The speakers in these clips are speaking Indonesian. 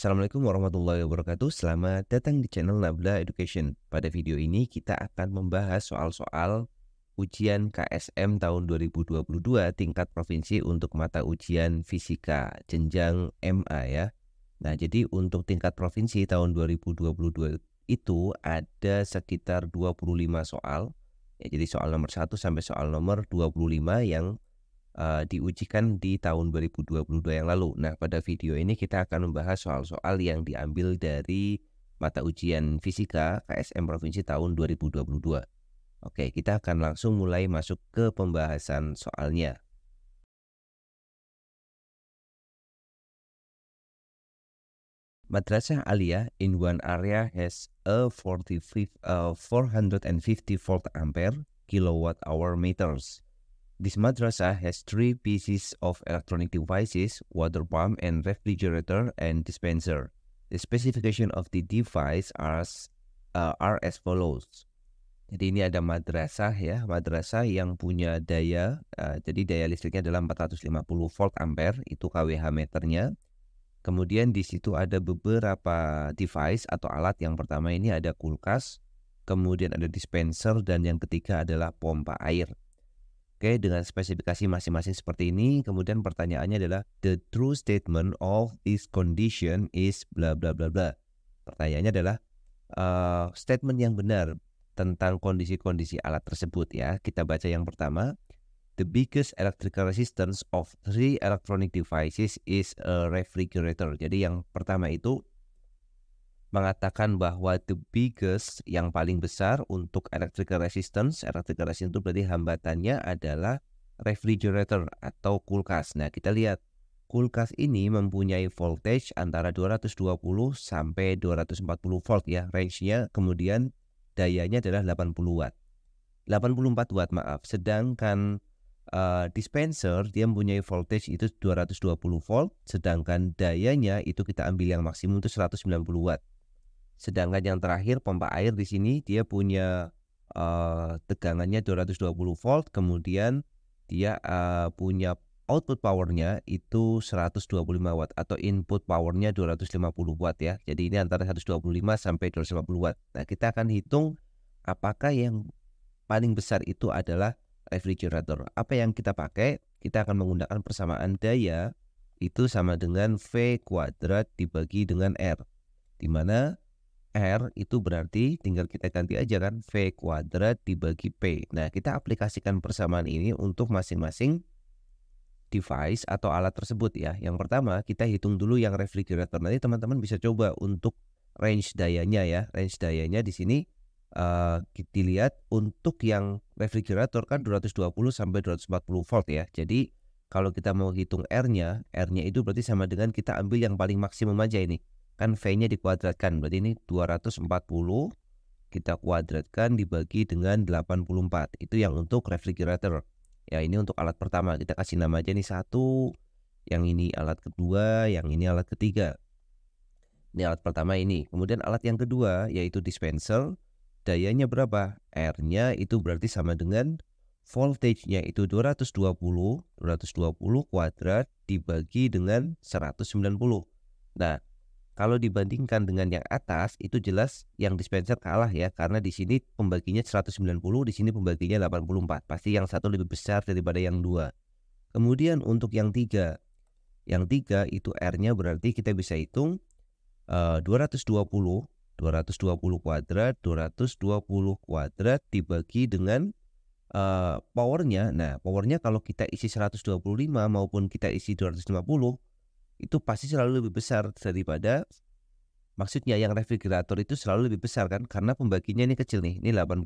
Assalamualaikum warahmatullahi wabarakatuh Selamat datang di channel Nabla Education Pada video ini kita akan membahas soal-soal ujian KSM tahun 2022 tingkat provinsi untuk mata ujian fisika jenjang MA ya Nah jadi untuk tingkat provinsi tahun 2022 itu ada sekitar 25 soal ya, Jadi soal nomor 1 sampai soal nomor 25 yang uh, diujikan di tahun 2022 yang lalu. Nah, pada video ini kita akan membahas soal-soal yang diambil dari mata ujian fisika KSM Provinsi tahun 2022. Oke, kita akan langsung mulai masuk ke pembahasan soalnya. Madrasah Aliyah in one area has a 45, uh, 450 volt ampere kilowatt hour meters. This madrasa has three pieces of electronic devices, water pump and refrigerator and dispenser. The specification of the device are, uh, are as follows. Jadi ini ada madrasah ya, madrasah yang punya daya, uh, jadi daya listriknya adalah 450 volt ampere, itu kWh meternya. Kemudian di situ ada beberapa device atau alat, yang pertama ini ada kulkas, kemudian ada dispenser, dan yang ketiga adalah pompa air. Oke, dengan spesifikasi masing-masing seperti ini, kemudian pertanyaannya adalah the true statement of this condition is bla bla bla bla. Pertanyaannya adalah uh, statement yang benar tentang kondisi-kondisi alat tersebut ya. Kita baca yang pertama, the biggest electrical resistance of three electronic devices is a refrigerator. Jadi yang pertama itu mengatakan bahwa the biggest yang paling besar untuk electrical resistance, electrical resistance itu berarti hambatannya adalah refrigerator atau kulkas. Nah, kita lihat kulkas ini mempunyai voltage antara 220 sampai 240 volt ya range-nya. Kemudian dayanya adalah 80 watt. 84 watt maaf. Sedangkan uh, dispenser dia mempunyai voltage itu 220 volt sedangkan dayanya itu kita ambil yang maksimum itu 190 watt. Sedangkan yang terakhir pompa air di sini dia punya uh, tegangannya 220 volt, kemudian dia uh, punya output powernya itu 125 watt atau input powernya 250 watt ya. Jadi ini antara 125 sampai 250 watt. Nah kita akan hitung apakah yang paling besar itu adalah refrigerator. Apa yang kita pakai? Kita akan menggunakan persamaan daya itu sama dengan V kuadrat dibagi dengan R. Di mana R itu berarti tinggal kita ganti aja kan V kuadrat dibagi P. Nah kita aplikasikan persamaan ini untuk masing-masing device atau alat tersebut ya. Yang pertama kita hitung dulu yang refrigerator. Nanti teman-teman bisa coba untuk range dayanya ya. Range dayanya di sini uh, eh, kita lihat untuk yang refrigerator kan 220 sampai 240 volt ya. Jadi kalau kita mau hitung R-nya, R-nya itu berarti sama dengan kita ambil yang paling maksimum aja ini kan V-nya dikuadratkan berarti ini 240 kita kuadratkan dibagi dengan 84 itu yang untuk refrigerator ya ini untuk alat pertama kita kasih nama aja nih satu yang ini alat kedua yang ini alat ketiga ini alat pertama ini kemudian alat yang kedua yaitu dispenser dayanya berapa R-nya itu berarti sama dengan voltage-nya itu 220 220 kuadrat dibagi dengan 190 nah kalau dibandingkan dengan yang atas itu jelas yang dispenser kalah ya karena di sini pembaginya 190, di sini pembaginya 84. Pasti yang satu lebih besar daripada yang dua. Kemudian untuk yang tiga, yang tiga itu R-nya berarti kita bisa hitung uh, 220 220 kuadrat 220 kuadrat dibagi dengan uh, powernya nah powernya kalau kita isi 125 maupun kita isi 250 itu pasti selalu lebih besar daripada maksudnya yang refrigerator itu selalu lebih besar kan karena pembaginya ini kecil nih ini 84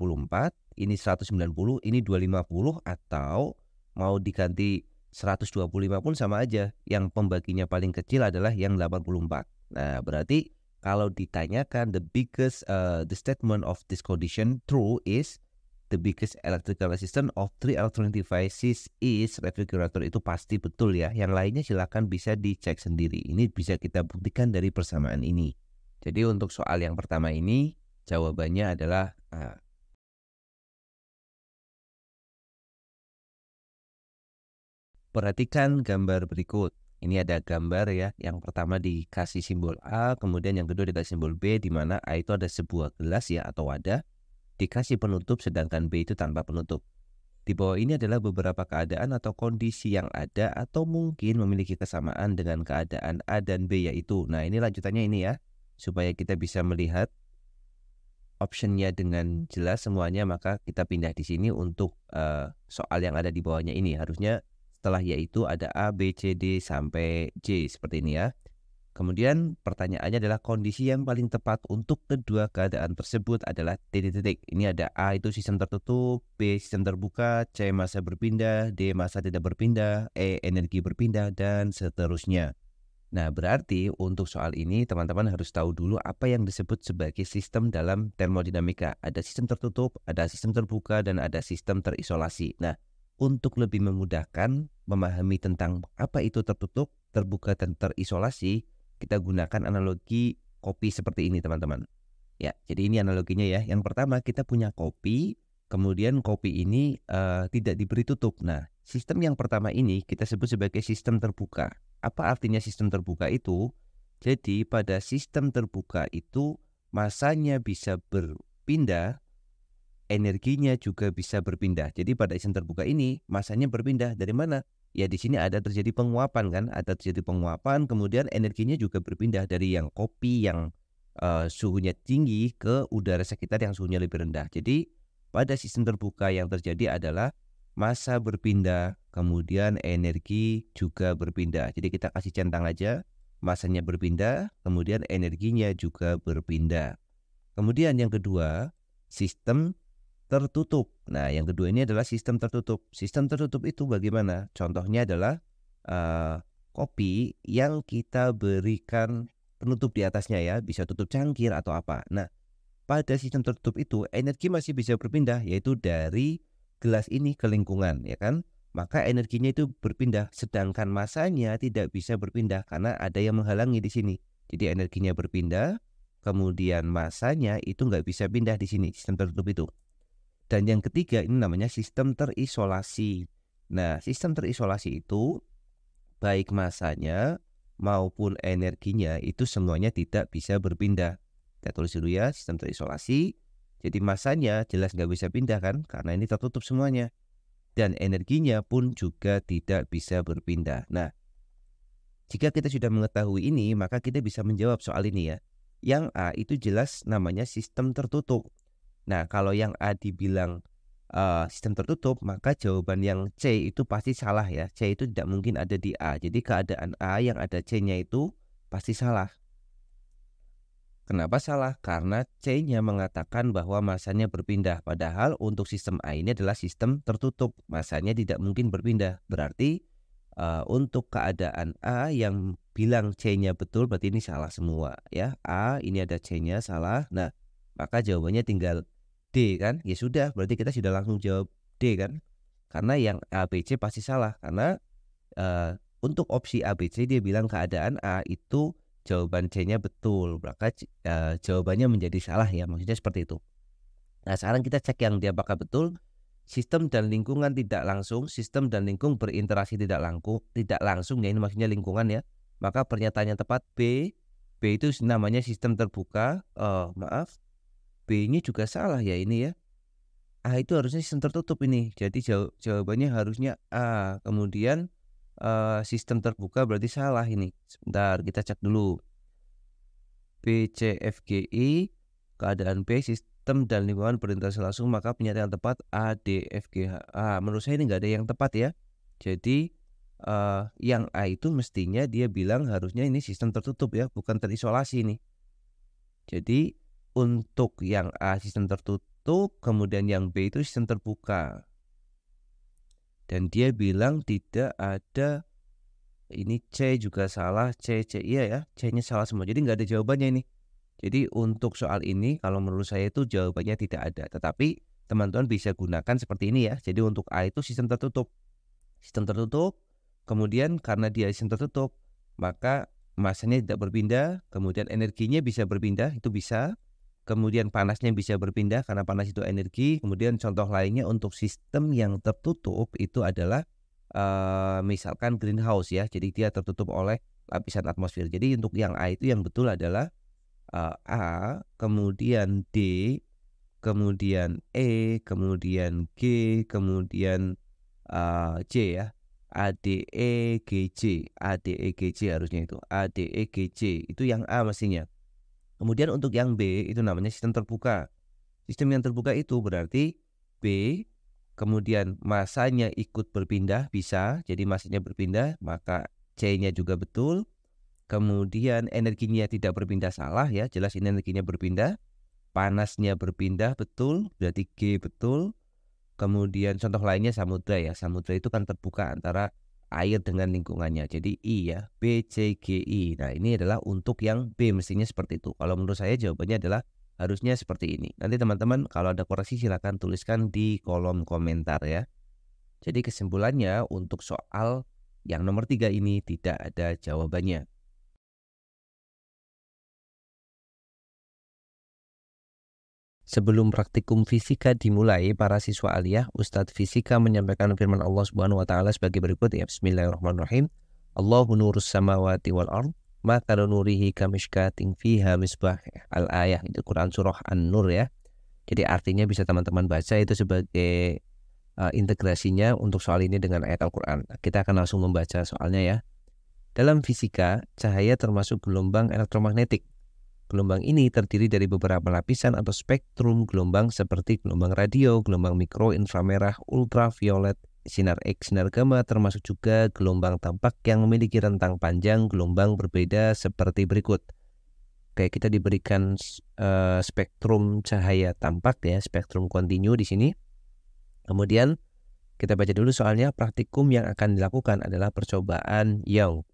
ini 190 ini 250 atau mau diganti 125 pun sama aja yang pembaginya paling kecil adalah yang 84 nah berarti kalau ditanyakan the biggest uh, the statement of this condition true is the biggest electrical resistance of three electronic devices is refrigerator itu pasti betul ya. Yang lainnya silahkan bisa dicek sendiri. Ini bisa kita buktikan dari persamaan ini. Jadi untuk soal yang pertama ini jawabannya adalah A. Ah, perhatikan gambar berikut. Ini ada gambar ya, yang pertama dikasih simbol A, kemudian yang kedua dikasih simbol B, di mana A itu ada sebuah gelas ya atau wadah, dikasih penutup sedangkan B itu tanpa penutup. Di bawah ini adalah beberapa keadaan atau kondisi yang ada atau mungkin memiliki kesamaan dengan keadaan A dan B yaitu. Nah, ini lanjutannya ini ya. Supaya kita bisa melihat optionnya dengan jelas semuanya maka kita pindah di sini untuk uh, soal yang ada di bawahnya ini. Harusnya setelah yaitu ada A, B, C, D sampai J seperti ini ya. Kemudian pertanyaannya adalah kondisi yang paling tepat untuk kedua keadaan tersebut adalah titik-titik. Ini ada A itu sistem tertutup, B sistem terbuka, C masa berpindah, D masa tidak berpindah, E energi berpindah, dan seterusnya. Nah berarti untuk soal ini teman-teman harus tahu dulu apa yang disebut sebagai sistem dalam termodinamika. Ada sistem tertutup, ada sistem terbuka, dan ada sistem terisolasi. Nah untuk lebih memudahkan memahami tentang apa itu tertutup, terbuka, dan terisolasi, kita gunakan analogi kopi seperti ini teman-teman. Ya, jadi ini analoginya ya. Yang pertama kita punya kopi, kemudian kopi ini uh, tidak diberi tutup. Nah, sistem yang pertama ini kita sebut sebagai sistem terbuka. Apa artinya sistem terbuka itu? Jadi pada sistem terbuka itu masanya bisa berpindah, energinya juga bisa berpindah. Jadi pada sistem terbuka ini masanya berpindah dari mana? ya di sini ada terjadi penguapan kan, ada terjadi penguapan, kemudian energinya juga berpindah dari yang kopi yang uh, suhunya tinggi ke udara sekitar yang suhunya lebih rendah. Jadi pada sistem terbuka yang terjadi adalah masa berpindah, kemudian energi juga berpindah. Jadi kita kasih centang aja, masanya berpindah, kemudian energinya juga berpindah. Kemudian yang kedua, sistem tertutup. Nah, yang kedua ini adalah sistem tertutup. Sistem tertutup itu bagaimana? Contohnya adalah uh, kopi yang kita berikan penutup di atasnya ya, bisa tutup cangkir atau apa. Nah, pada sistem tertutup itu energi masih bisa berpindah yaitu dari gelas ini ke lingkungan, ya kan? Maka energinya itu berpindah sedangkan masanya tidak bisa berpindah karena ada yang menghalangi di sini. Jadi energinya berpindah, kemudian masanya itu nggak bisa pindah di sini sistem tertutup itu. Dan yang ketiga ini namanya sistem terisolasi. Nah, sistem terisolasi itu baik masanya maupun energinya itu semuanya tidak bisa berpindah. Kita tulis dulu ya, sistem terisolasi. Jadi masanya jelas nggak bisa pindah kan, karena ini tertutup semuanya. Dan energinya pun juga tidak bisa berpindah. Nah, jika kita sudah mengetahui ini, maka kita bisa menjawab soal ini ya. Yang A itu jelas namanya sistem tertutup. Nah, kalau yang A dibilang uh, sistem tertutup, maka jawaban yang C itu pasti salah ya. C itu tidak mungkin ada di A. Jadi keadaan A yang ada C-nya itu pasti salah. Kenapa salah? Karena C-nya mengatakan bahwa masanya berpindah, padahal untuk sistem A ini adalah sistem tertutup, masanya tidak mungkin berpindah. Berarti uh, untuk keadaan A yang bilang C-nya betul, berarti ini salah semua ya. A ini ada C-nya salah. Nah, maka jawabannya tinggal D kan ya sudah berarti kita sudah langsung jawab D kan karena yang ABC pasti salah karena uh, untuk opsi ABC dia bilang keadaan A itu jawaban C-nya betul maka uh, jawabannya menjadi salah ya maksudnya seperti itu nah sekarang kita cek yang dia apakah betul sistem dan lingkungan tidak langsung sistem dan lingkung berinteraksi tidak langsung tidak langsung ya ini maksudnya lingkungan ya maka pernyataan yang tepat B B itu namanya sistem terbuka uh, maaf B-nya juga salah ya ini ya. A itu harusnya sistem tertutup ini. Jadi jawabannya harusnya A. Kemudian uh, sistem terbuka berarti salah ini. Sebentar kita cek dulu. B, C, F, G, I. Keadaan B sistem dan lingkungan berinteraksi langsung maka yang tepat A, D, F, G, H. A. Menurut saya ini nggak ada yang tepat ya. Jadi uh, yang A itu mestinya dia bilang harusnya ini sistem tertutup ya, bukan terisolasi ini. Jadi untuk yang A sistem tertutup, kemudian yang B itu sistem terbuka. Dan dia bilang tidak ada ini C juga salah, C C iya ya, C-nya salah semua. Jadi nggak ada jawabannya ini. Jadi untuk soal ini kalau menurut saya itu jawabannya tidak ada. Tetapi teman-teman bisa gunakan seperti ini ya. Jadi untuk A itu sistem tertutup. Sistem tertutup, kemudian karena dia sistem tertutup, maka masanya tidak berpindah, kemudian energinya bisa berpindah, itu bisa kemudian panasnya bisa berpindah karena panas itu energi. Kemudian contoh lainnya untuk sistem yang tertutup itu adalah uh, misalkan greenhouse ya, jadi dia tertutup oleh lapisan atmosfer. Jadi untuk yang A itu yang betul adalah uh, A, kemudian D, kemudian E, kemudian G, kemudian uh, C ya. A D E G C, A D E G C harusnya itu. A D E G C itu yang A mestinya Kemudian untuk yang B itu namanya sistem terbuka. Sistem yang terbuka itu berarti B kemudian masanya ikut berpindah bisa, jadi masanya berpindah maka C-nya juga betul. Kemudian energinya tidak berpindah salah ya, jelas ini energinya berpindah. Panasnya berpindah betul, berarti G betul. Kemudian contoh lainnya samudra ya. Samudra itu kan terbuka antara air dengan lingkungannya. Jadi I ya, B, C, G, I. Nah ini adalah untuk yang B mestinya seperti itu. Kalau menurut saya jawabannya adalah harusnya seperti ini. Nanti teman-teman kalau ada koreksi silahkan tuliskan di kolom komentar ya. Jadi kesimpulannya untuk soal yang nomor tiga ini tidak ada jawabannya. Sebelum praktikum fisika dimulai, para siswa aliyah, Ustadz Fisika menyampaikan firman Allah Subhanahu wa taala sebagai berikut ya Bismillahirrahmanirrahim. Allahu nurus samawati wal ard, maka nurihi kamishkatin fiha misbah al ayah itu Quran surah An-Nur ya. Jadi artinya bisa teman-teman baca itu sebagai uh, integrasinya untuk soal ini dengan ayat Al-Qur'an. Nah, kita akan langsung membaca soalnya ya. Dalam fisika, cahaya termasuk gelombang elektromagnetik gelombang ini terdiri dari beberapa lapisan atau spektrum gelombang seperti gelombang radio, gelombang mikro, inframerah, ultraviolet, sinar X, sinar gamma, termasuk juga gelombang tampak yang memiliki rentang panjang gelombang berbeda seperti berikut. Kayak kita diberikan uh, spektrum cahaya tampak ya, spektrum kontinu di sini. Kemudian kita baca dulu soalnya praktikum yang akan dilakukan adalah percobaan Young.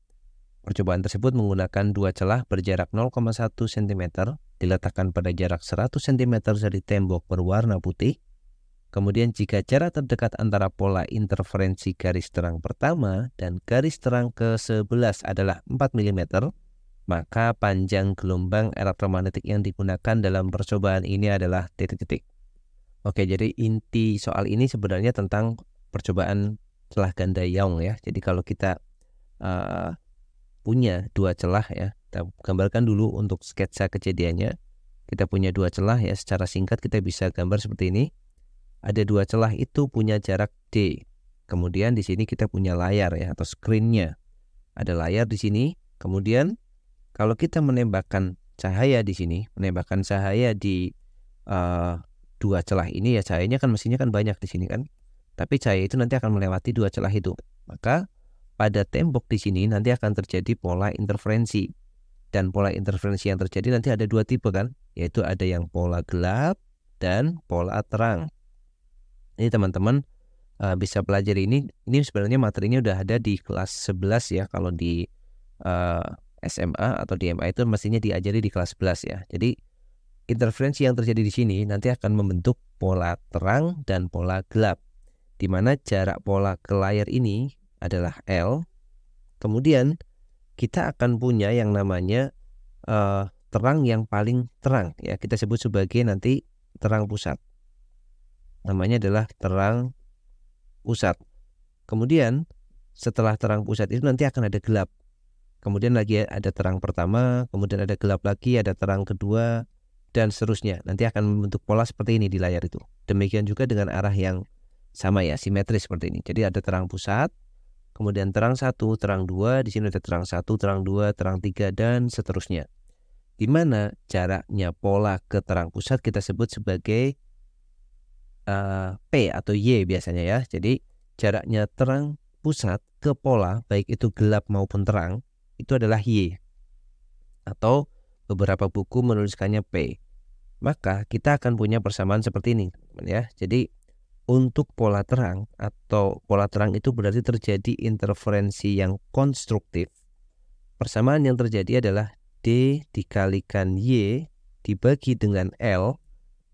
Percobaan tersebut menggunakan dua celah berjarak 0,1 cm diletakkan pada jarak 100 cm dari tembok berwarna putih. Kemudian jika jarak terdekat antara pola interferensi garis terang pertama dan garis terang ke-11 adalah 4 mm, maka panjang gelombang elektromagnetik yang digunakan dalam percobaan ini adalah titik-titik. Oke, jadi inti soal ini sebenarnya tentang percobaan celah ganda Young ya. Jadi kalau kita uh, punya dua celah ya. Kita gambarkan dulu untuk sketsa kejadiannya. Kita punya dua celah ya. Secara singkat kita bisa gambar seperti ini. Ada dua celah itu punya jarak D. Kemudian di sini kita punya layar ya atau screennya. Ada layar di sini. Kemudian kalau kita menembakkan cahaya di sini, menembakkan cahaya di uh, dua celah ini ya cahayanya kan mestinya kan banyak di sini kan. Tapi cahaya itu nanti akan melewati dua celah itu. Maka pada tembok di sini nanti akan terjadi pola interferensi. Dan pola interferensi yang terjadi nanti ada dua tipe kan, yaitu ada yang pola gelap dan pola terang. Ini teman-teman uh, bisa pelajari ini. Ini sebenarnya materinya udah ada di kelas 11 ya kalau di uh, eh, SMA atau di MA itu mestinya diajari di kelas 11 ya. Jadi interferensi yang terjadi di sini nanti akan membentuk pola terang dan pola gelap. Di mana jarak pola ke layar ini adalah L. Kemudian kita akan punya yang namanya uh, terang yang paling terang ya kita sebut sebagai nanti terang pusat. Namanya adalah terang pusat. Kemudian setelah terang pusat itu nanti akan ada gelap. Kemudian lagi ada terang pertama, kemudian ada gelap lagi, ada terang kedua, dan seterusnya. Nanti akan membentuk pola seperti ini di layar itu. Demikian juga dengan arah yang sama ya, simetris seperti ini. Jadi ada terang pusat, kemudian terang satu, terang dua. di sini ada terang satu, terang dua, terang tiga dan seterusnya. Di mana jaraknya pola ke terang pusat kita sebut sebagai uh, P atau Y biasanya ya. Jadi jaraknya terang pusat ke pola, baik itu gelap maupun terang, itu adalah Y. Atau beberapa buku menuliskannya P. Maka kita akan punya persamaan seperti ini, teman-teman ya. Jadi untuk pola terang atau pola terang itu berarti terjadi interferensi yang konstruktif. Persamaan yang terjadi adalah D dikalikan Y dibagi dengan L.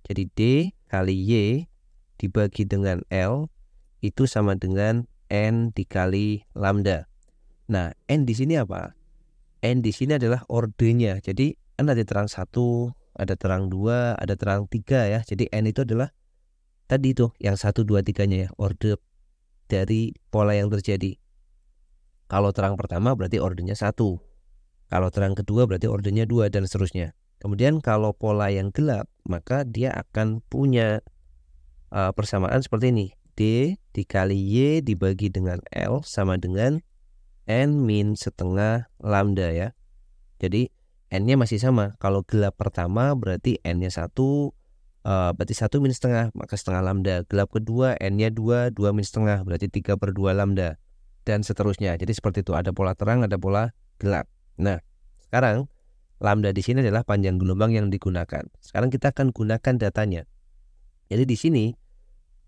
Jadi D kali Y dibagi dengan L itu sama dengan N dikali lambda. Nah, N di sini apa? N di sini adalah ordenya. Jadi N ada terang satu, ada terang dua, ada terang tiga ya. Jadi N itu adalah tadi itu yang satu dua tiganya ya order dari pola yang terjadi kalau terang pertama berarti ordernya satu kalau terang kedua berarti ordernya dua dan seterusnya kemudian kalau pola yang gelap maka dia akan punya uh, persamaan seperti ini D dikali Y dibagi dengan L sama dengan N min setengah lambda ya jadi N-nya masih sama kalau gelap pertama berarti N-nya satu Eh, berarti satu minus setengah maka setengah lambda gelap kedua n-nya dua dua minus setengah berarti tiga per dua lambda dan seterusnya jadi seperti itu ada pola terang ada pola gelap nah sekarang lambda di sini adalah panjang gelombang yang digunakan sekarang kita akan gunakan datanya jadi di sini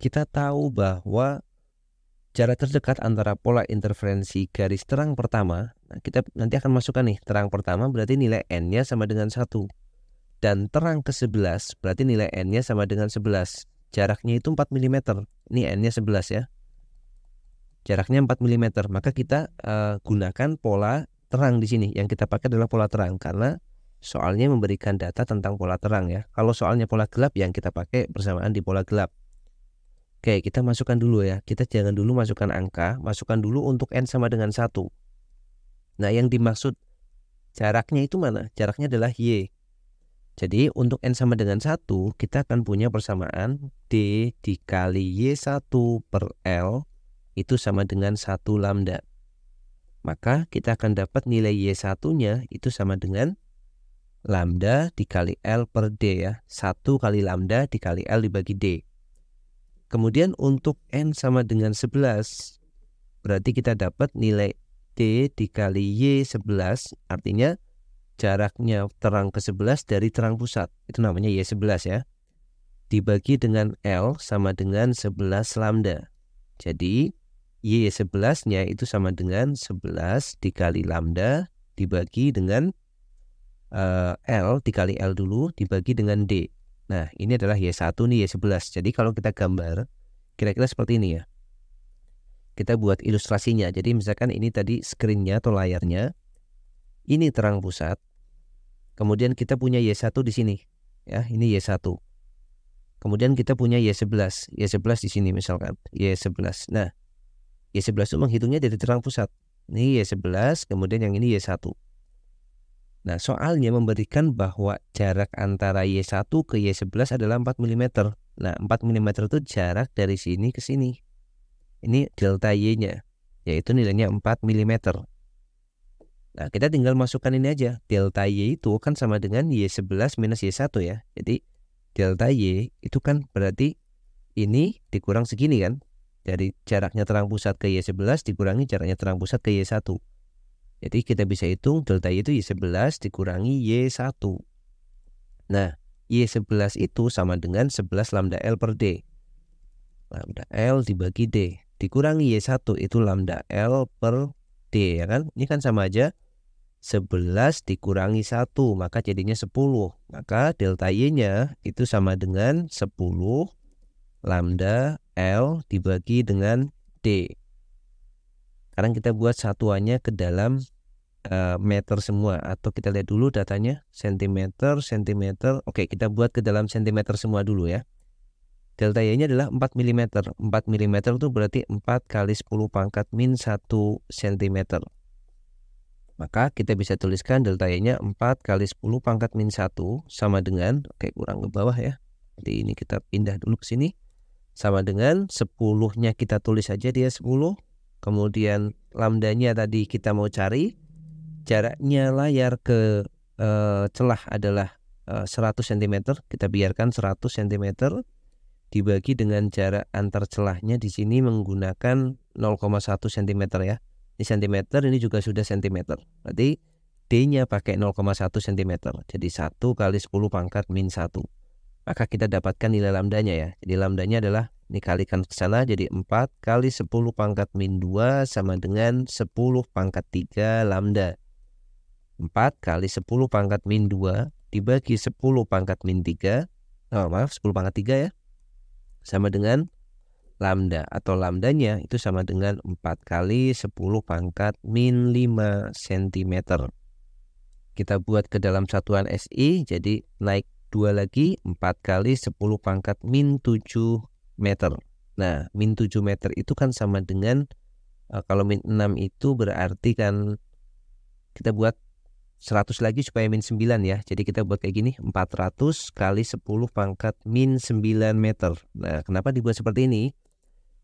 kita tahu bahwa jarak terdekat antara pola interferensi garis terang pertama nah kita nanti akan masukkan nih terang pertama berarti nilai n-nya sama dengan satu dan terang ke 11 berarti nilai n-nya sama dengan 11. Jaraknya itu 4 mm. Ini n-nya 11 ya. Jaraknya 4 mm. Maka kita uh, gunakan pola terang di sini. Yang kita pakai adalah pola terang karena soalnya memberikan data tentang pola terang ya. Kalau soalnya pola gelap yang kita pakai bersamaan di pola gelap. Oke, kita masukkan dulu ya. Kita jangan dulu masukkan angka, masukkan dulu untuk n sama dengan 1. Nah, yang dimaksud jaraknya itu mana? Jaraknya adalah y jadi untuk N sama dengan 1 kita akan punya persamaan D dikali Y1 per L itu sama dengan 1 lambda. Maka kita akan dapat nilai Y1 nya itu sama dengan lambda dikali L per D ya. 1 kali lambda dikali L dibagi D. Kemudian untuk N sama dengan 11 berarti kita dapat nilai D dikali Y11 artinya jaraknya terang ke-11 dari terang pusat. Itu namanya Y11 ya. Dibagi dengan L sama dengan 11 lambda. Jadi Y11-nya itu sama dengan 11 dikali lambda dibagi dengan uh, L dikali L dulu dibagi dengan D. Nah, ini adalah Y1 nih Y11. Jadi kalau kita gambar kira-kira seperti ini ya. Kita buat ilustrasinya. Jadi misalkan ini tadi screennya atau layarnya ini terang pusat. Kemudian kita punya Y1 di sini. Ya, ini Y1. Kemudian kita punya Y11. Y11 di sini misalkan. Y11. Nah, Y11 itu menghitungnya dari terang pusat. Ini Y11, kemudian yang ini Y1. Nah, soalnya memberikan bahwa jarak antara Y1 ke Y11 adalah 4 mm. Nah, 4 mm itu jarak dari sini ke sini. Ini delta Y-nya, yaitu nilainya 4 mm. Nah, kita tinggal masukkan ini aja. Delta Y itu kan sama dengan Y11 minus Y1 ya. Jadi, delta Y itu kan berarti ini dikurang segini kan. Dari jaraknya terang pusat ke Y11 dikurangi jaraknya terang pusat ke Y1. Jadi, kita bisa hitung delta Y itu Y11 dikurangi Y1. Nah, Y11 itu sama dengan 11 lambda L per D. Lambda L dibagi D. Dikurangi Y1 itu lambda L per D ya kan. Ini kan sama aja 11 dikurangi 1 maka jadinya 10. Maka delta Y-nya itu sama dengan 10 lambda L dibagi dengan D. Sekarang kita buat satuannya ke dalam eh, meter semua atau kita lihat dulu datanya sentimeter, sentimeter. Oke, kita buat ke dalam sentimeter semua dulu ya. Delta Y-nya adalah 4 mm. 4 mm itu berarti 4 kali 10 pangkat min 1 sentimeter. Maka kita bisa tuliskan delta Y-nya 4 kali 10 pangkat min 1 sama dengan, oke kurang ke bawah ya. Jadi ini kita pindah dulu ke sini. Sama dengan 10-nya kita tulis aja dia 10. Kemudian lambdanya tadi kita mau cari. Jaraknya layar ke e, celah adalah e, 100 cm. Kita biarkan 100 cm dibagi dengan jarak antar celahnya di sini menggunakan 0,1 cm ya ini sentimeter ini juga sudah sentimeter berarti D-nya pakai 0,1 cm. Jadi 1 kali 10 pangkat min 1. Maka kita dapatkan nilai lambdanya ya. Jadi lambdanya adalah dikalikan ke sana jadi 4 kali 10 pangkat min 2 sama dengan 10 pangkat 3 lambda. 4 kali 10 pangkat min 2 dibagi 10 pangkat min 3. Oh maaf 10 pangkat 3 ya. Sama dengan lambda atau lambdanya itu sama dengan 4 kali 10 pangkat min 5 cm. Kita buat ke dalam satuan SI jadi naik dua lagi 4 kali 10 pangkat min 7 meter. Nah, min 7 meter itu kan sama dengan eh, kalau min 6 itu berarti kan kita buat 100 lagi supaya min 9 ya. Jadi kita buat kayak gini 400 kali 10 pangkat min 9 meter. Nah, kenapa dibuat seperti ini?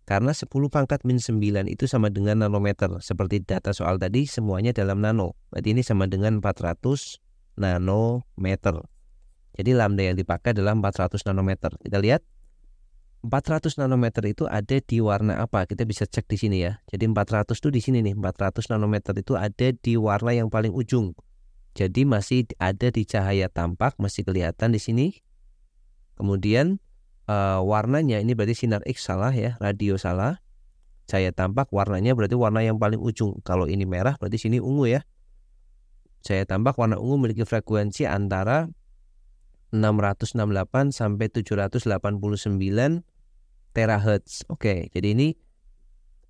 Karena 10 pangkat min 9 itu sama dengan nanometer. Seperti data soal tadi semuanya dalam nano. Berarti ini sama dengan 400 nanometer. Jadi lambda yang dipakai adalah 400 nanometer. Kita lihat 400 nanometer itu ada di warna apa? Kita bisa cek di sini ya. Jadi 400 itu di sini nih. 400 nanometer itu ada di warna yang paling ujung. Jadi masih ada di cahaya tampak, masih kelihatan di sini. Kemudian uh, warnanya ini berarti sinar X salah ya, radio salah. Saya tampak warnanya berarti warna yang paling ujung. Kalau ini merah berarti sini ungu ya. Saya tampak warna ungu memiliki frekuensi antara 668 sampai 789 terahertz. Oke, jadi ini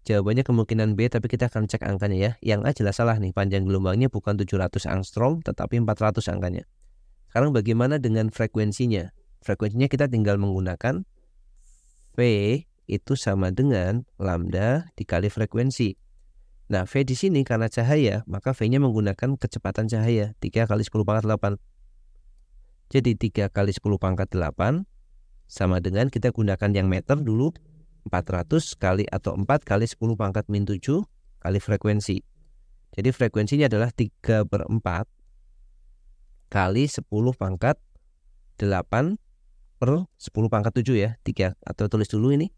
jawabannya kemungkinan B tapi kita akan cek angkanya ya. Yang A jelas salah nih, panjang gelombangnya bukan 700 angstrom tetapi 400 angkanya. Sekarang bagaimana dengan frekuensinya? frekuensinya kita tinggal menggunakan V itu sama dengan lambda dikali frekuensi. Nah, V di sini karena cahaya, maka V-nya menggunakan kecepatan cahaya 3 kali 10 pangkat 8. Jadi 3 kali 10 pangkat 8 sama dengan kita gunakan yang meter dulu 400 kali atau 4 kali 10 pangkat min 7 kali frekuensi. Jadi frekuensinya adalah 3 per 4 kali 10 pangkat 8 per 10 pangkat 7 ya 3 atau tulis dulu ini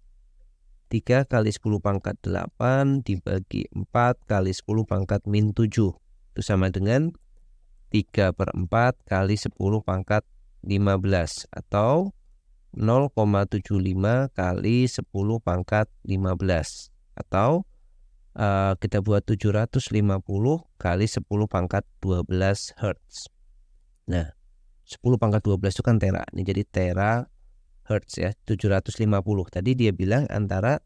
3 kali 10 pangkat 8 dibagi 4 kali 10 pangkat min 7 itu sama dengan 3 per 4 kali 10 pangkat 15 atau 0,75 kali 10 pangkat 15 atau uh, kita buat 750 kali 10 pangkat 12 Hz. Nah, 10 pangkat 12 itu kan tera. Ini jadi tera hertz ya, 750. Tadi dia bilang antara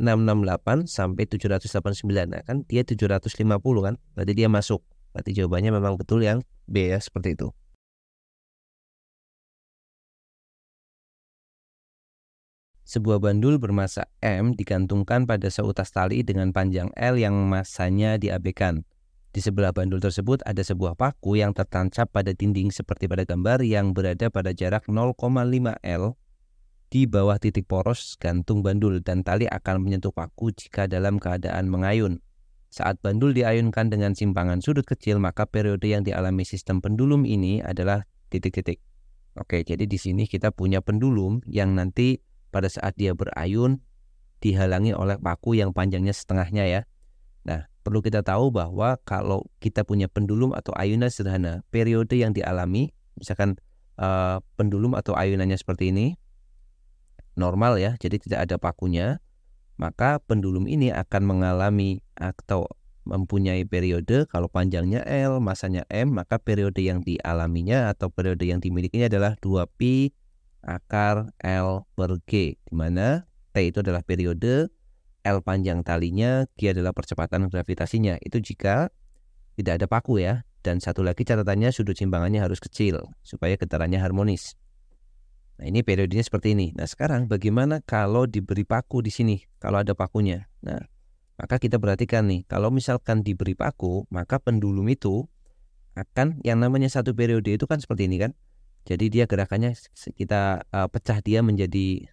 668 sampai 789. Nah, kan dia 750 kan? Berarti dia masuk. Berarti jawabannya memang betul yang B ya, seperti itu. Sebuah bandul bermassa M digantungkan pada seutas tali dengan panjang L yang masanya diabaikan. Di sebelah bandul tersebut ada sebuah paku yang tertancap pada dinding seperti pada gambar yang berada pada jarak 0,5 L di bawah titik poros gantung bandul dan tali akan menyentuh paku jika dalam keadaan mengayun. Saat bandul diayunkan dengan simpangan sudut kecil, maka periode yang dialami sistem pendulum ini adalah titik-titik. Oke, jadi di sini kita punya pendulum yang nanti pada saat dia berayun dihalangi oleh paku yang panjangnya setengahnya ya. Nah, perlu kita tahu bahwa kalau kita punya pendulum atau ayunan sederhana, periode yang dialami, misalkan uh, pendulum atau ayunannya seperti ini, normal ya, jadi tidak ada pakunya, maka pendulum ini akan mengalami atau mempunyai periode kalau panjangnya L, masanya M, maka periode yang dialaminya atau periode yang dimilikinya adalah 2pi akar L per G, di mana T itu adalah periode, L panjang talinya, G adalah percepatan gravitasinya. Itu jika tidak ada paku ya. Dan satu lagi catatannya sudut simpangannya harus kecil supaya getarannya harmonis. Nah ini periodenya seperti ini. Nah sekarang bagaimana kalau diberi paku di sini? Kalau ada pakunya. Nah maka kita perhatikan nih. Kalau misalkan diberi paku maka pendulum itu akan yang namanya satu periode itu kan seperti ini kan. Jadi dia gerakannya kita eh, pecah dia menjadi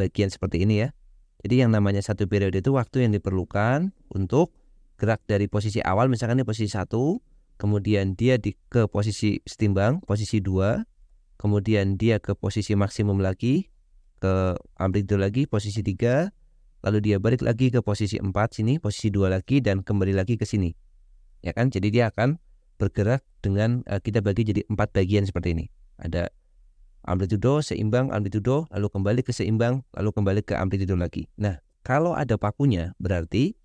bagian seperti ini ya jadi yang namanya satu periode itu waktu yang diperlukan untuk gerak dari posisi awal misalkan di posisi satu, kemudian dia di, ke posisi setimbang, posisi dua, kemudian dia ke posisi maksimum lagi, ke amplitudo lagi posisi tiga, lalu dia balik lagi ke posisi empat sini, posisi dua lagi dan kembali lagi ke sini. Ya kan? Jadi dia akan bergerak dengan eh, kita bagi jadi empat bagian seperti ini. Ada amplitudo, seimbang, amplitudo, lalu kembali ke seimbang, lalu kembali ke amplitudo lagi. Nah, kalau ada pakunya berarti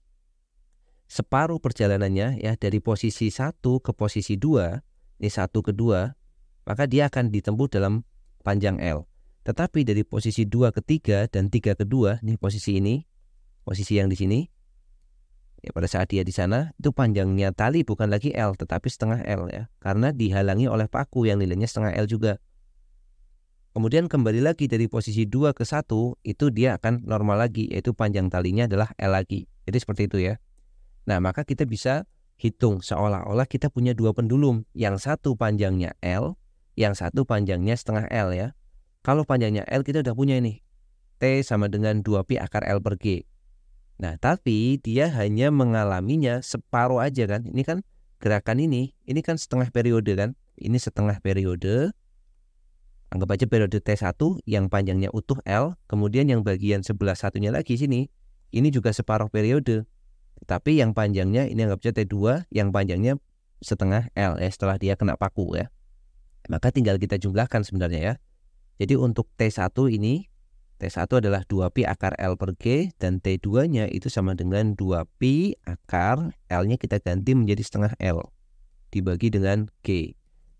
separuh perjalanannya ya dari posisi 1 ke posisi 2, ini 1 ke 2, maka dia akan ditempuh dalam panjang L. Tetapi dari posisi 2 ke 3 dan 3 ke 2, ini posisi ini, posisi yang di sini, ya pada saat dia di sana, itu panjangnya tali bukan lagi L, tetapi setengah L ya. Karena dihalangi oleh paku yang nilainya setengah L juga. Kemudian kembali lagi dari posisi 2 ke 1 itu dia akan normal lagi yaitu panjang talinya adalah L lagi. Jadi seperti itu ya. Nah maka kita bisa hitung seolah-olah kita punya dua pendulum. Yang satu panjangnya L, yang satu panjangnya setengah L ya. Kalau panjangnya L kita udah punya ini. T sama dengan 2Pi akar L per G. Nah tapi dia hanya mengalaminya separuh aja kan. Ini kan gerakan ini, ini kan setengah periode kan. Ini setengah periode, anggap aja periode T1 yang panjangnya utuh L, kemudian yang bagian sebelah satunya lagi sini, ini juga separuh periode. Tapi yang panjangnya ini anggap aja T2, yang panjangnya setengah L ya setelah dia kena paku ya. Maka tinggal kita jumlahkan sebenarnya ya. Jadi untuk T1 ini, T1 adalah 2pi akar L per G dan T2-nya itu sama dengan 2pi akar L-nya kita ganti menjadi setengah L dibagi dengan G.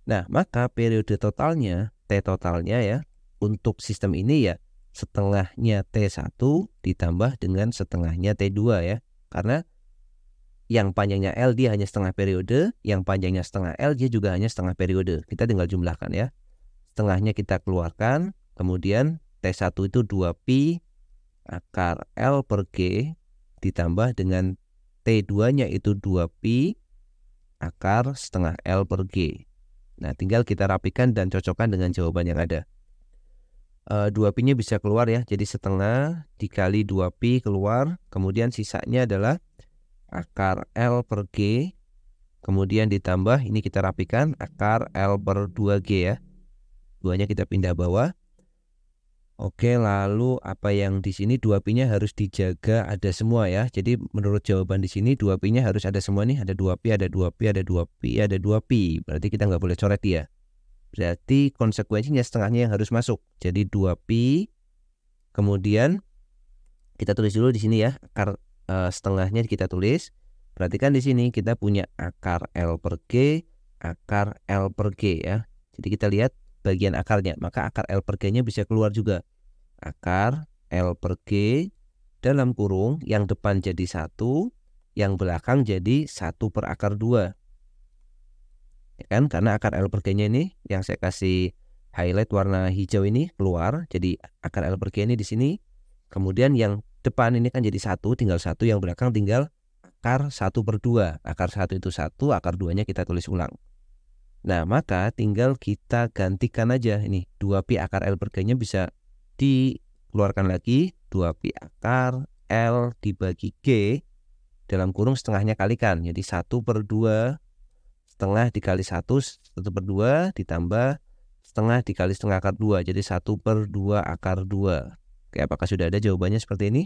Nah, maka periode totalnya T totalnya ya untuk sistem ini ya setengahnya T1 ditambah dengan setengahnya T2 ya. Karena yang panjangnya L dia hanya setengah periode, yang panjangnya setengah L dia juga hanya setengah periode. Kita tinggal jumlahkan ya. Setengahnya kita keluarkan, kemudian T1 itu 2 p akar L per G ditambah dengan T2-nya itu 2 p akar setengah L per G. Nah, tinggal kita rapikan dan cocokkan dengan jawaban yang ada. E, eh, 2 pi nya bisa keluar ya, jadi setengah dikali 2 pi keluar, kemudian sisanya adalah akar L per G, kemudian ditambah, ini kita rapikan, akar L per 2G ya. Duanya kita pindah bawah, Oke, lalu apa yang di sini dua pinya harus dijaga ada semua ya. Jadi menurut jawaban di sini dua pinya harus ada semua nih. Ada dua p ada dua p ada dua p ada dua p Berarti kita nggak boleh coret ya. Berarti konsekuensinya setengahnya yang harus masuk. Jadi dua p kemudian kita tulis dulu di sini ya akar e, setengahnya kita tulis. Perhatikan di sini kita punya akar L per G, akar L per G ya. Jadi kita lihat bagian akarnya maka akar L per G-nya bisa keluar juga akar L per G dalam kurung yang depan jadi satu yang belakang jadi satu per akar dua ya kan karena akar L per G-nya ini yang saya kasih highlight warna hijau ini keluar jadi akar L per G ini di sini kemudian yang depan ini kan jadi satu tinggal satu yang belakang tinggal akar satu per dua akar satu itu satu akar duanya kita tulis ulang Nah, maka tinggal kita gantikan aja ini 2pi akar L per G-nya bisa dikeluarkan lagi 2pi akar L dibagi G dalam kurung setengahnya kalikan. Jadi 1 per 2 setengah dikali 1, 1 per 2 ditambah setengah dikali setengah akar 2. Jadi 1 per 2 akar 2. Oke, apakah sudah ada jawabannya seperti ini?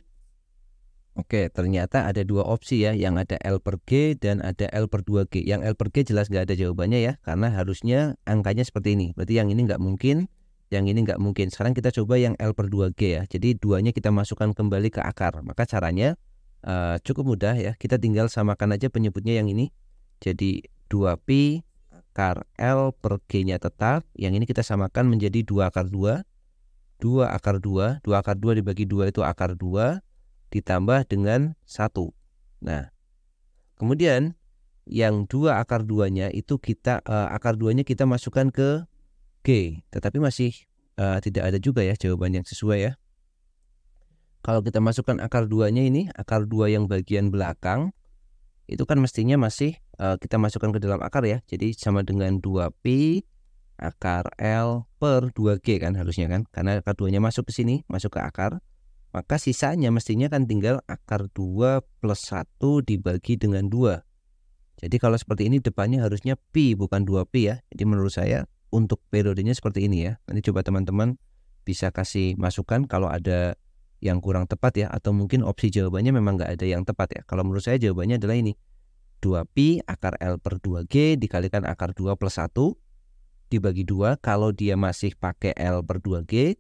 Oke, ternyata ada dua opsi ya, yang ada L per G dan ada L per 2G. Yang L per G jelas nggak ada jawabannya ya, karena harusnya angkanya seperti ini. Berarti yang ini nggak mungkin, yang ini nggak mungkin. Sekarang kita coba yang L per 2G ya. Jadi duanya kita masukkan kembali ke akar. Maka caranya uh, cukup mudah ya, kita tinggal samakan aja penyebutnya yang ini. Jadi 2Pi akar L per G-nya tetap, yang ini kita samakan menjadi 2 akar 2. 2 akar 2, 2 akar 2 dibagi 2 itu akar 2 ditambah dengan satu. Nah, kemudian yang dua akar duanya itu kita uh, akar duanya kita masukkan ke g, tetapi masih uh, tidak ada juga ya jawaban yang sesuai ya. Kalau kita masukkan akar duanya ini, akar dua yang bagian belakang itu kan mestinya masih uh, kita masukkan ke dalam akar ya. Jadi sama dengan 2 p akar L per 2G kan harusnya kan. Karena akar duanya masuk ke sini, masuk ke akar maka sisanya mestinya kan tinggal akar 2 plus 1 dibagi dengan 2. Jadi kalau seperti ini depannya harusnya Pi bukan 2Pi ya. Jadi menurut saya untuk periodenya seperti ini ya. Nanti coba teman-teman bisa kasih masukan kalau ada yang kurang tepat ya. Atau mungkin opsi jawabannya memang nggak ada yang tepat ya. Kalau menurut saya jawabannya adalah ini. 2Pi akar L per 2G dikalikan akar 2 plus 1 dibagi 2 kalau dia masih pakai L per 2G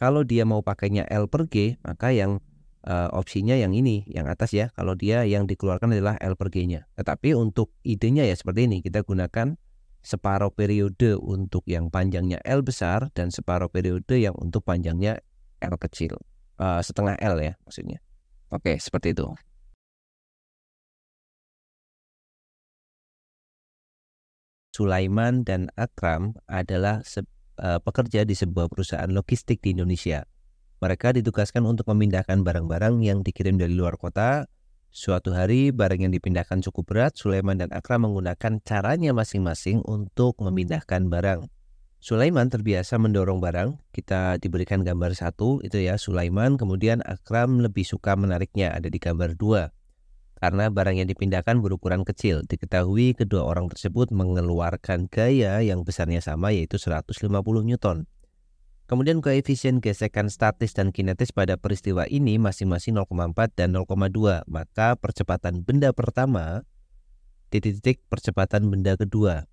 kalau dia mau pakainya L per G, maka yang uh, opsinya yang ini, yang atas ya. Kalau dia yang dikeluarkan adalah L per G-nya. Tetapi untuk idenya ya seperti ini, kita gunakan separuh periode untuk yang panjangnya L besar dan separuh periode yang untuk panjangnya L kecil. Uh, setengah L ya maksudnya. Oke, seperti itu. Sulaiman dan Akram adalah Eh, pekerja di sebuah perusahaan logistik di Indonesia. Mereka ditugaskan untuk memindahkan barang-barang yang dikirim dari luar kota. Suatu hari, barang yang dipindahkan cukup berat, Sulaiman dan Akram menggunakan caranya masing-masing untuk memindahkan barang. Sulaiman terbiasa mendorong barang. Kita diberikan gambar satu itu ya Sulaiman, kemudian Akram lebih suka menariknya ada di gambar dua karena barang yang dipindahkan berukuran kecil. Diketahui kedua orang tersebut mengeluarkan gaya yang besarnya sama yaitu 150 Newton. Kemudian koefisien gesekan statis dan kinetis pada peristiwa ini masing-masing 0,4 dan 0,2. Maka percepatan benda pertama titik-titik percepatan benda kedua.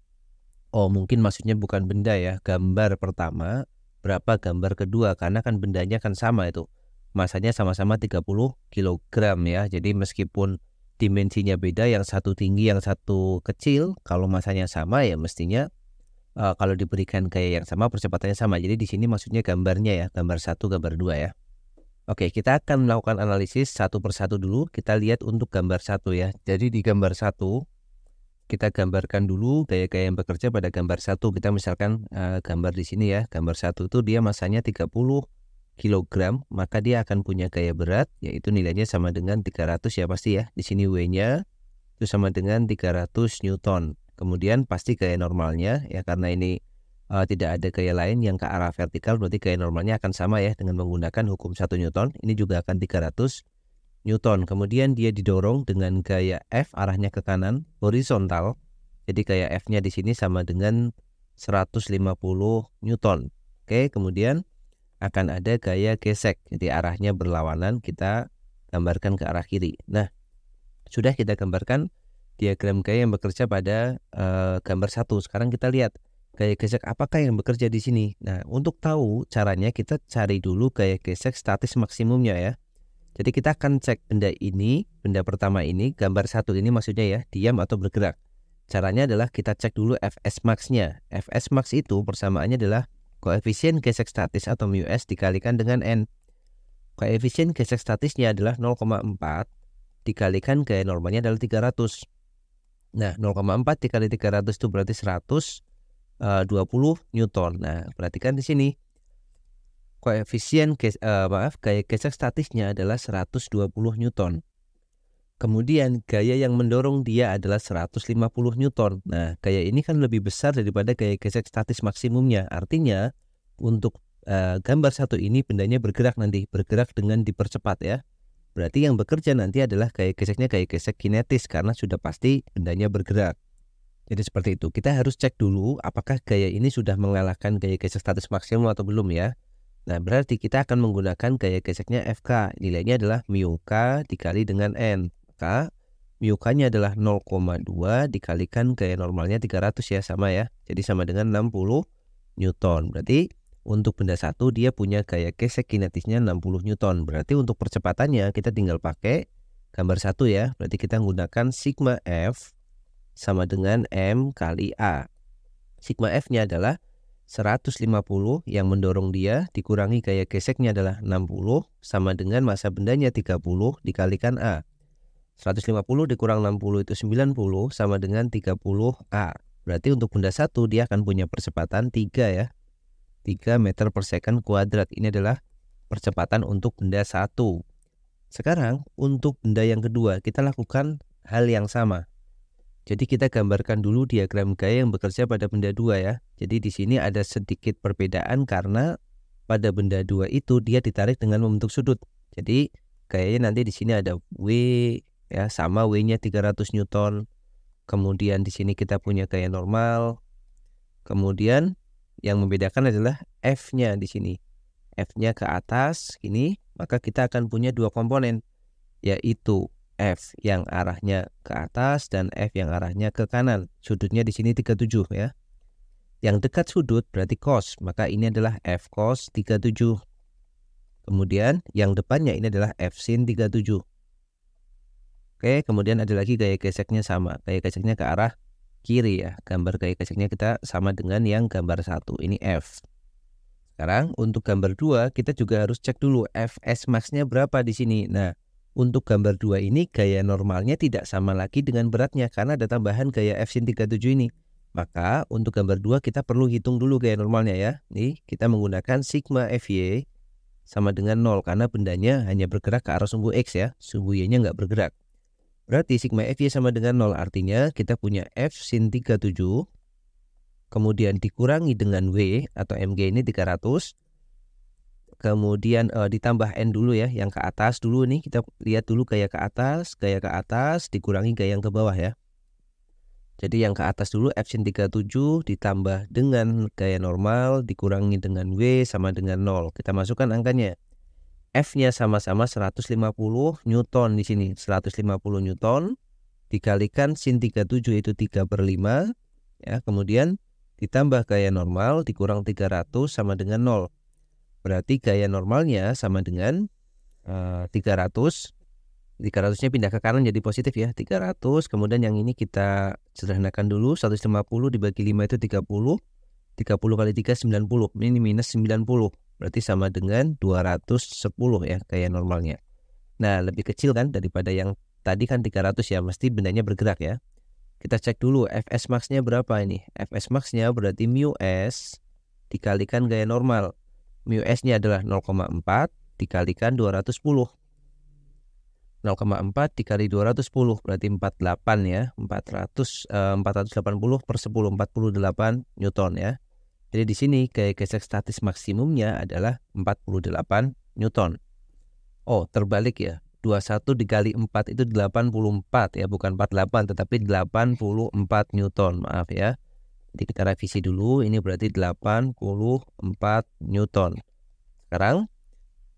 Oh, mungkin maksudnya bukan benda ya, gambar pertama berapa gambar kedua karena kan bendanya kan sama itu. Masanya sama-sama 30 kg ya. Jadi meskipun dimensinya beda yang satu tinggi yang satu kecil kalau masanya sama ya mestinya uh, kalau diberikan kayak yang sama percepatannya sama jadi di sini maksudnya gambarnya ya gambar satu gambar dua ya Oke, kita akan melakukan analisis satu persatu dulu. Kita lihat untuk gambar satu ya. Jadi di gambar satu kita gambarkan dulu gaya-gaya yang bekerja pada gambar satu. Kita misalkan uh, gambar di sini ya, gambar satu itu dia masanya 30, kg maka dia akan punya gaya berat, yaitu nilainya sama dengan 300 ya pasti ya. Di sini W-nya itu sama dengan 300 Newton. Kemudian pasti gaya normalnya ya karena ini uh, tidak ada gaya lain yang ke arah vertikal berarti gaya normalnya akan sama ya dengan menggunakan hukum 1 Newton. Ini juga akan 300 Newton. Kemudian dia didorong dengan gaya F arahnya ke kanan horizontal. Jadi gaya F-nya di sini sama dengan 150 Newton. Oke, kemudian akan ada gaya gesek. Jadi arahnya berlawanan kita gambarkan ke arah kiri. Nah, sudah kita gambarkan diagram gaya yang bekerja pada uh, gambar satu. Sekarang kita lihat gaya gesek apakah yang bekerja di sini. Nah, untuk tahu caranya kita cari dulu gaya gesek statis maksimumnya ya. Jadi kita akan cek benda ini, benda pertama ini, gambar satu ini maksudnya ya, diam atau bergerak. Caranya adalah kita cek dulu fs max-nya. fs max itu persamaannya adalah Koefisien gesek statis atau mu s dikalikan dengan n. Koefisien gesek statisnya adalah 0,4 dikalikan gaya normalnya adalah 300. Nah, 0,4 dikali 300 itu berarti 120 eh, Newton. Nah, perhatikan di sini koefisien uh, maaf gaya gesek statisnya adalah 120 Newton. Kemudian gaya yang mendorong dia adalah 150 Newton. Nah, gaya ini kan lebih besar daripada gaya gesek statis maksimumnya. Artinya untuk uh, gambar satu ini bendanya bergerak nanti, bergerak dengan dipercepat ya. Berarti yang bekerja nanti adalah gaya geseknya gaya gesek kinetis karena sudah pasti bendanya bergerak. Jadi seperti itu. Kita harus cek dulu apakah gaya ini sudah mengalahkan gaya gesek statis maksimum atau belum ya. Nah, berarti kita akan menggunakan gaya geseknya FK. Nilainya adalah mu K dikali dengan N maka miukanya adalah 0,2 dikalikan gaya normalnya 300 ya sama ya. Jadi sama dengan 60 Newton. Berarti untuk benda satu dia punya gaya gesek kinetisnya 60 Newton. Berarti untuk percepatannya kita tinggal pakai gambar satu ya. Berarti kita menggunakan sigma F sama dengan M kali A. Sigma F-nya adalah 150 yang mendorong dia dikurangi gaya geseknya adalah 60 sama dengan masa bendanya 30 dikalikan A. 150 dikurang 60 itu 90 sama dengan 30A. Berarti untuk benda satu dia akan punya percepatan 3 ya. 3 meter per second kuadrat. Ini adalah percepatan untuk benda satu. Sekarang untuk benda yang kedua kita lakukan hal yang sama. Jadi kita gambarkan dulu diagram gaya yang bekerja pada benda dua ya. Jadi di sini ada sedikit perbedaan karena pada benda dua itu dia ditarik dengan membentuk sudut. Jadi gayanya nanti di sini ada W, ya sama W-nya 300 Newton. Kemudian di sini kita punya gaya normal. Kemudian yang membedakan adalah F-nya di sini. F-nya ke atas ini, maka kita akan punya dua komponen yaitu F yang arahnya ke atas dan F yang arahnya ke kanan. Sudutnya di sini 37 ya. Yang dekat sudut berarti cos, maka ini adalah F cos 37. Kemudian yang depannya ini adalah F sin 37. Oke, kemudian ada lagi gaya geseknya sama. Gaya geseknya ke arah kiri ya. Gambar gaya geseknya kita sama dengan yang gambar satu. Ini F. Sekarang untuk gambar 2 kita juga harus cek dulu fs maxnya berapa di sini. Nah, untuk gambar 2 ini gaya normalnya tidak sama lagi dengan beratnya karena ada tambahan gaya f sin 37 ini. Maka untuk gambar 2 kita perlu hitung dulu gaya normalnya ya. Nih, kita menggunakan sigma fy sama dengan 0 karena bendanya hanya bergerak ke arah sumbu x ya. Sumbu y-nya nggak bergerak. Berarti sigma f ya sama dengan 0 artinya kita punya F sin 37 kemudian dikurangi dengan W atau MG ini 300 kemudian eh, ditambah N dulu ya yang ke atas dulu nih kita lihat dulu gaya ke atas gaya ke atas dikurangi gaya yang ke bawah ya jadi yang ke atas dulu F sin 37 ditambah dengan gaya normal dikurangi dengan W sama dengan 0 kita masukkan angkanya F-nya sama-sama 150 Newton di sini. 150 Newton dikalikan sin 37 itu 3 per 5. Ya, kemudian ditambah gaya normal dikurang 300 sama dengan 0. Berarti gaya normalnya sama dengan uh, 300. 300-nya pindah ke kanan jadi positif ya. 300, kemudian yang ini kita sederhanakan dulu. 150 dibagi 5 itu 30. 30 kali 3 90. Ini minus 90 berarti sama dengan 210 ya kayak normalnya. Nah, lebih kecil kan daripada yang tadi kan 300 ya, mesti bendanya bergerak ya. Kita cek dulu Fs max-nya berapa ini. Fs max-nya berarti mu s dikalikan gaya normal. Mu s-nya adalah 0,4 dikalikan 210. 0,4 dikali 210 berarti 48 ya. 400 eh, 480 per 10 48 Newton ya. Jadi di sini gaya gesek statis maksimumnya adalah 48 Newton. Oh, terbalik ya. 21 dikali 4 itu 84 ya, bukan 48 tetapi 84 Newton, maaf ya. Jadi kita revisi dulu, ini berarti 84 Newton. Sekarang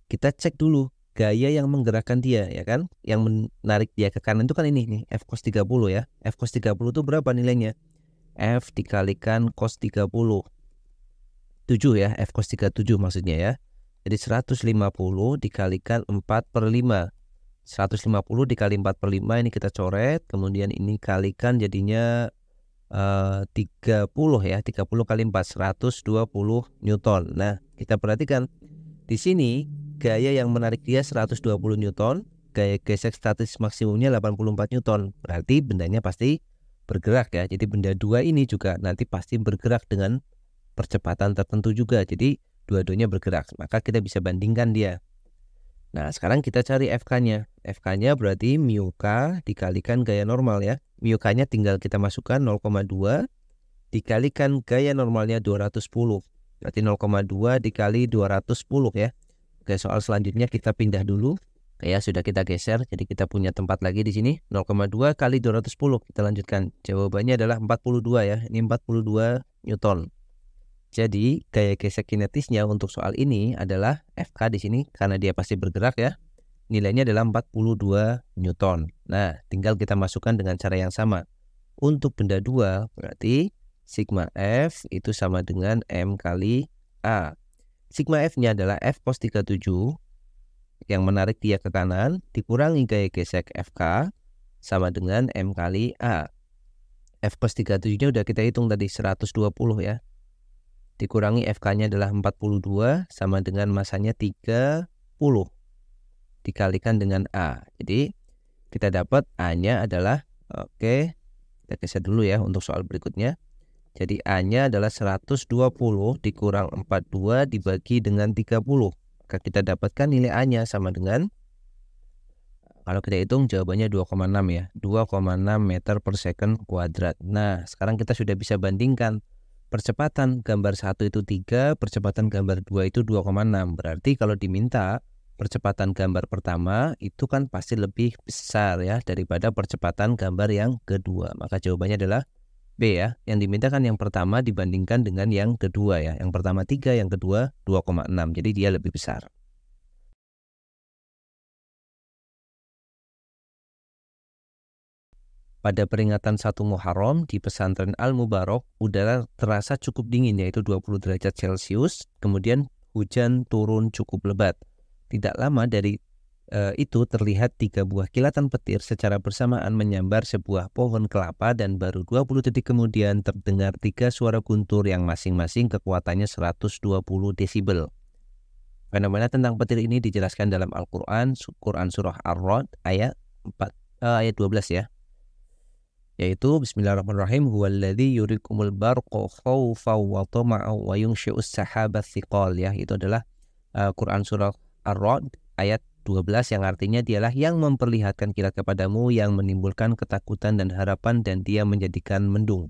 kita cek dulu gaya yang menggerakkan dia ya kan yang menarik dia ke kanan itu kan ini nih F cos 30 ya F cos 30 itu berapa nilainya F dikalikan cos 30 7 ya, F cos 37 maksudnya ya. Jadi 150 dikalikan 4 per 5. 150 dikali 4 per 5 ini kita coret. Kemudian ini kalikan jadinya eh, uh, 30 ya. 30 kali 4, 120 Newton. Nah kita perhatikan di sini gaya yang menarik dia 120 Newton. Gaya gesek statis maksimumnya 84 Newton. Berarti bendanya pasti bergerak ya. Jadi benda dua ini juga nanti pasti bergerak dengan percepatan tertentu juga. Jadi dua-duanya bergerak, maka kita bisa bandingkan dia. Nah, sekarang kita cari FK-nya. FK-nya berarti mu K dikalikan gaya normal ya. Mu K-nya tinggal kita masukkan 0,2 dikalikan gaya normalnya 210. Berarti 0,2 dikali 210 ya. Oke, soal selanjutnya kita pindah dulu. Oke ya, sudah kita geser. Jadi kita punya tempat lagi di sini. 0,2 kali 210. Kita lanjutkan. Jawabannya adalah 42 ya. Ini 42 Newton. Jadi gaya gesek kinetisnya untuk soal ini adalah FK di sini karena dia pasti bergerak ya. Nilainya adalah 42 Newton. Nah, tinggal kita masukkan dengan cara yang sama. Untuk benda 2 berarti sigma F itu sama dengan M kali A. Sigma F-nya adalah F pos 37 yang menarik dia ke kanan dikurangi gaya gesek FK sama dengan M kali A. F plus 37 nya udah kita hitung tadi 120 ya dikurangi FK-nya adalah 42 sama dengan masanya 30 dikalikan dengan A. Jadi kita dapat A-nya adalah oke, okay, kita geser dulu ya untuk soal berikutnya. Jadi A-nya adalah 120 dikurang 42 dibagi dengan 30. Maka kita dapatkan nilai A-nya sama dengan kalau kita hitung jawabannya 2,6 ya, 2,6 meter per second kuadrat. Nah, sekarang kita sudah bisa bandingkan percepatan gambar satu itu 3, percepatan gambar 2 itu 2,6. Berarti kalau diminta percepatan gambar pertama itu kan pasti lebih besar ya daripada percepatan gambar yang kedua. Maka jawabannya adalah B ya. Yang diminta kan yang pertama dibandingkan dengan yang kedua ya. Yang pertama 3, yang kedua 2,6. Jadi dia lebih besar. Pada peringatan satu Muharram di pesantren al mubarak udara terasa cukup dingin yaitu 20 derajat Celcius, kemudian hujan turun cukup lebat. Tidak lama dari e, itu terlihat tiga buah kilatan petir secara bersamaan menyambar sebuah pohon kelapa dan baru 20 detik kemudian terdengar tiga suara guntur yang masing-masing kekuatannya 120 desibel. Fenomena tentang petir ini dijelaskan dalam Al-Qur'an, Quran surah Ar-Rod ayat 4 eh, ayat 12 ya yaitu bismillahirrahmanirrahim huwallazi yurikumul barqa khawfa wa tama'an wa yunshi'us sahaba thiqal ya itu adalah uh, Quran surah Ar-Ra'd ayat 12 yang artinya dialah yang memperlihatkan kilat kepadamu yang menimbulkan ketakutan dan harapan dan dia menjadikan mendung.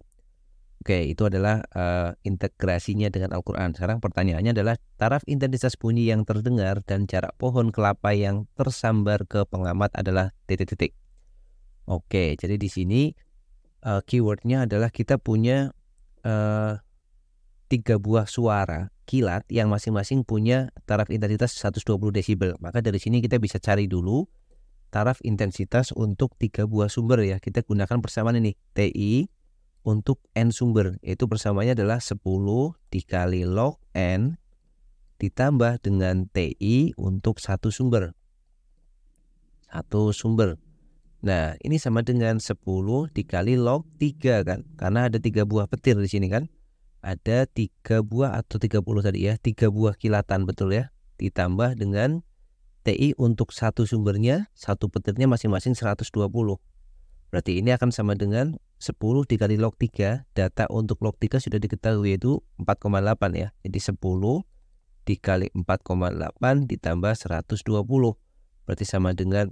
Oke, itu adalah uh, integrasinya dengan Al-Quran. Sekarang pertanyaannya adalah taraf intensitas bunyi yang terdengar dan jarak pohon kelapa yang tersambar ke pengamat adalah titik-titik. Oke, jadi di sini uh, keywordnya adalah kita punya uh, tiga buah suara kilat yang masing-masing punya taraf intensitas 120 desibel. Maka dari sini kita bisa cari dulu taraf intensitas untuk tiga buah sumber ya. Kita gunakan persamaan ini TI untuk N sumber. Itu persamaannya adalah 10 dikali log N ditambah dengan TI untuk satu sumber. Satu sumber. Nah, ini sama dengan 10 dikali log 3 kan? Karena ada tiga buah petir di sini kan? Ada tiga buah atau 30 tadi ya, tiga buah kilatan betul ya. Ditambah dengan TI untuk satu sumbernya, satu petirnya masing-masing 120. Berarti ini akan sama dengan 10 dikali log 3. Data untuk log 3 sudah diketahui yaitu 4,8 ya. Jadi 10 dikali 4,8 ditambah 120. Berarti sama dengan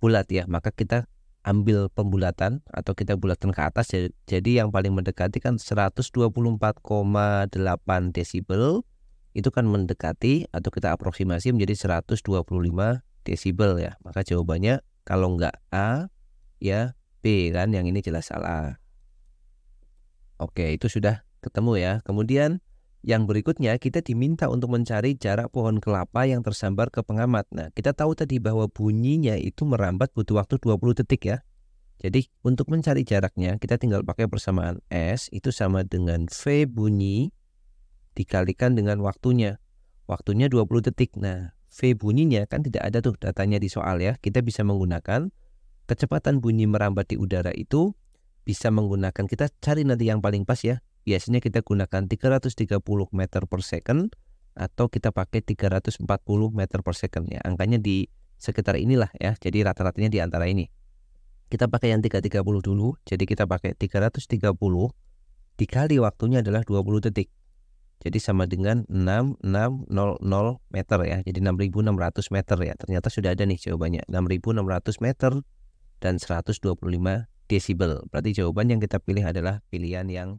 bulat ya maka kita ambil pembulatan atau kita bulatkan ke atas jadi yang paling mendekati kan 124,8 desibel itu kan mendekati atau kita aproksimasi menjadi 125 desibel ya maka jawabannya kalau nggak A ya B kan yang ini jelas salah oke itu sudah ketemu ya kemudian yang berikutnya kita diminta untuk mencari jarak pohon kelapa yang tersambar ke pengamat. Nah, kita tahu tadi bahwa bunyinya itu merambat butuh waktu 20 detik ya. Jadi untuk mencari jaraknya kita tinggal pakai persamaan S itu sama dengan V bunyi dikalikan dengan waktunya. Waktunya 20 detik. Nah, V bunyinya kan tidak ada tuh datanya di soal ya. Kita bisa menggunakan kecepatan bunyi merambat di udara itu bisa menggunakan kita cari nanti yang paling pas ya biasanya kita gunakan 330 meter per second atau kita pakai 340 meter per second ya angkanya di sekitar inilah ya jadi rata-ratanya di antara ini kita pakai yang 330 dulu jadi kita pakai 330 dikali waktunya adalah 20 detik jadi sama dengan 6600 meter ya jadi 6600 meter ya ternyata sudah ada nih jawabannya 6600 meter dan 125 desibel berarti jawaban yang kita pilih adalah pilihan yang